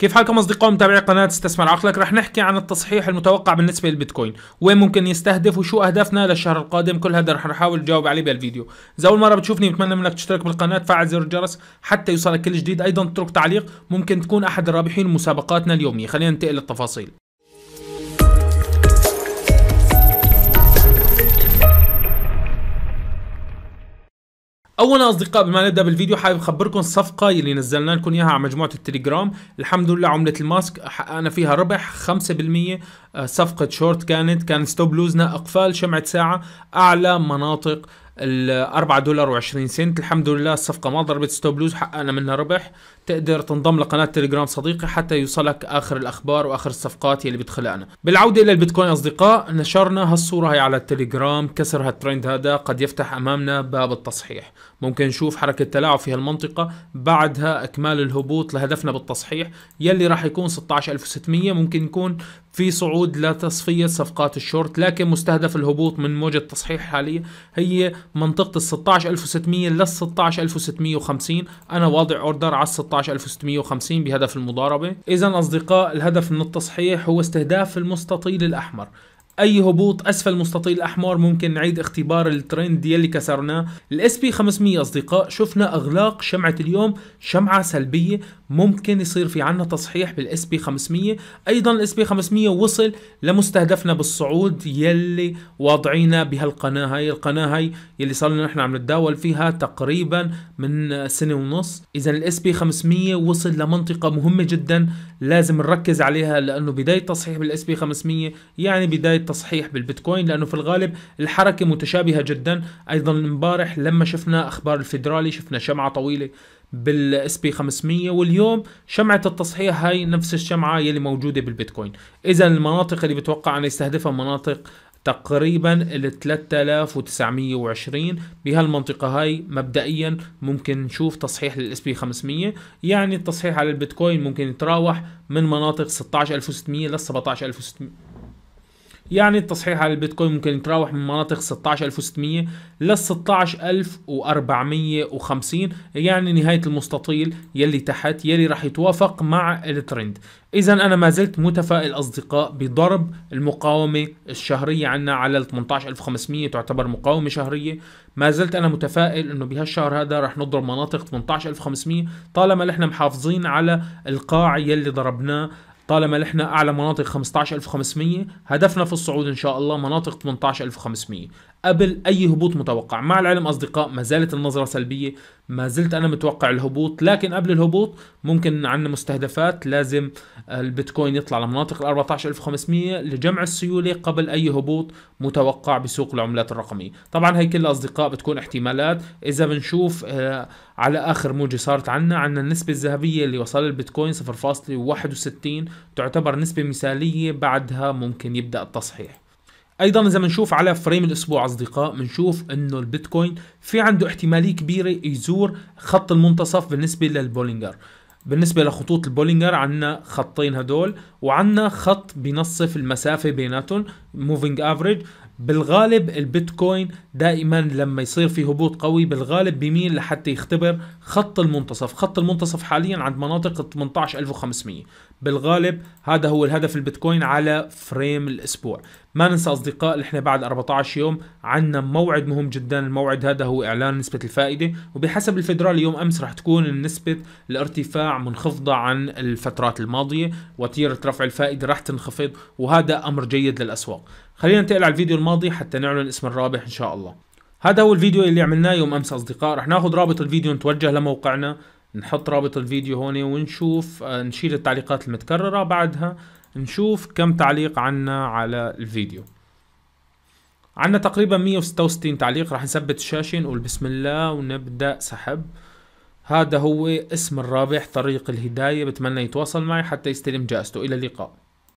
كيف حالكم اصدقاء متابعي قناه استثمر عقلك رح نحكي عن التصحيح المتوقع بالنسبه للبيتكوين وين ممكن يستهدف وشو اهدافنا للشهر القادم كل هذا رح نحاول نجاوب عليه بالفيديو اذا اول مره بتشوفني بتمنى منك تشترك بالقناه تفعل زر الجرس حتى يوصلك كل جديد ايضا اترك تعليق ممكن تكون احد الرابحين مسابقاتنا اليوميه خلينا ننتقل للتفاصيل اولا اصدقاء قبل ما نبدا بالفيديو حابب اخبركم الصفقه اللي نزلنا لكم اياها على مجموعه التليجرام الحمد لله عمله الماسك حققنا فيها ربح 5% آه، صفقه شورت كانت كان ستوب لوزنا اقفال شمعه ساعه اعلى مناطق ال 4 دولار و20 سنت الحمد لله الصفقه ما ضربت ستوب لوز حققنا منها ربح تقدر تنضم لقناه تليجرام صديقي حتى يوصلك اخر الاخبار واخر الصفقات يلي بتخلقنا بالعوده الى البيتكوين اصدقاء نشرنا هالصوره هي على التليجرام كسر هالترند هذا قد يفتح امامنا باب التصحيح ممكن نشوف حركه تلاعب في هالمنطقه بعدها اكمال الهبوط لهدفنا بالتصحيح يلي راح يكون 16600 ممكن يكون في صعود لتصفيه صفقات الشورت لكن مستهدف الهبوط من موجه التصحيح حاليا هي منطقه ال 16600 لل 16650 انا واضع اوردر على ال 16650 بهدف المضاربه اذا اصدقاء الهدف من التصحيح هو استهداف المستطيل الاحمر اي هبوط اسفل مستطيل الاحمر ممكن نعيد اختبار الترند يلي كسرناه الاس بي 500 اصدقاء شفنا اغلاق شمعه اليوم شمعه سلبيه ممكن يصير في عنا تصحيح بالاس بي 500 ايضا الاس بي 500 وصل لمستهدفنا بالصعود يلي واضعينه بهالقناه هاي القناه هاي يلي صار لنا نحن عم نتداول فيها تقريبا من سنه ونص اذا الاس بي 500 وصل لمنطقه مهمه جدا لازم نركز عليها لانه بدايه تصحيح بالاس بي 500 يعني بدايه تصحيح بالبيتكوين لانه في الغالب الحركه متشابهه جدا ايضا امبارح لما شفنا اخبار الفيدرالي شفنا شمعه طويله بالاس بي 500 واليوم شمعه التصحيح هاي نفس الشمعه يلي موجوده بالبيتكوين اذا المناطق اللي بتوقع ان يستهدفها مناطق تقريبا ال 3920 بهالمنطقه هاي مبدئيا ممكن نشوف تصحيح للاس بي 500 يعني التصحيح على البيتكوين ممكن يتراوح من مناطق 16600 ل 17600 يعني التصحيح على البيتكوين ممكن يتراوح من مناطق 16600 لل 16450 يعني نهاية المستطيل يلي تحت يلي راح يتوافق مع الترند اذا انا ما زلت متفائل اصدقاء بضرب المقاومة الشهرية عنا على ال 18500 تعتبر مقاومة شهرية ما زلت انا متفائل انه بهالشهر هذا راح نضرب مناطق 18500 طالما نحن محافظين على القاع يلي ضربناه طالما نحن اعلى مناطق 15500 هدفنا في الصعود ان شاء الله مناطق 18500 قبل اي هبوط متوقع مع العلم اصدقاء ما زالت النظره سلبيه ما زلت انا متوقع الهبوط لكن قبل الهبوط ممكن عندنا مستهدفات لازم البيتكوين يطلع لمناطق ال 14500 لجمع السيوله قبل اي هبوط متوقع بسوق العملات الرقميه طبعا هي كلها اصدقاء بتكون احتمالات اذا بنشوف آه، على اخر موجه صارت عنا عنا النسبه الذهبيه اللي وصل البيتكوين 0.61 تعتبر نسبه مثاليه بعدها ممكن يبدا التصحيح ايضا اذا بنشوف على فريم الاسبوع اصدقاء بنشوف انه البيتكوين في عنده احتماليه كبيره يزور خط المنتصف بالنسبه للبولينجر بالنسبة لخطوط البولينجر عنا خطين هدول وعنا خط بنصف المسافة بيناتهم موفينج افريج بالغالب البيتكوين دائما لما يصير في هبوط قوي بالغالب بيميل لحتى يختبر خط المنتصف خط المنتصف حاليا عند مناطق 18500 بالغالب هذا هو الهدف البيتكوين على فريم الاسبوع ما ننسى اصدقاء احنا بعد 14 يوم عندنا موعد مهم جدا الموعد هذا هو اعلان نسبه الفائده وبحسب الفدرال يوم امس رح تكون نسبه الارتفاع منخفضه عن الفترات الماضيه وتيره رفع الفائده رح تنخفض وهذا امر جيد للاسواق خلينا ننتقل على الفيديو الماضي حتى نعلن اسم الرابح ان شاء الله هذا هو الفيديو اللي عملناه يوم امس اصدقاء رح ناخذ رابط الفيديو نتوجه لموقعنا نحط رابط الفيديو هون ونشوف آه، نشيل التعليقات المتكررة بعدها نشوف كم تعليق عنا على الفيديو عنا تقريبا 166 تعليق رح نثبت الشاشة نقول بسم الله ونبدأ سحب هذا هو اسم الرابح طريق الهداية بتمنى يتواصل معي حتى يستلم جائزته إلى اللقاء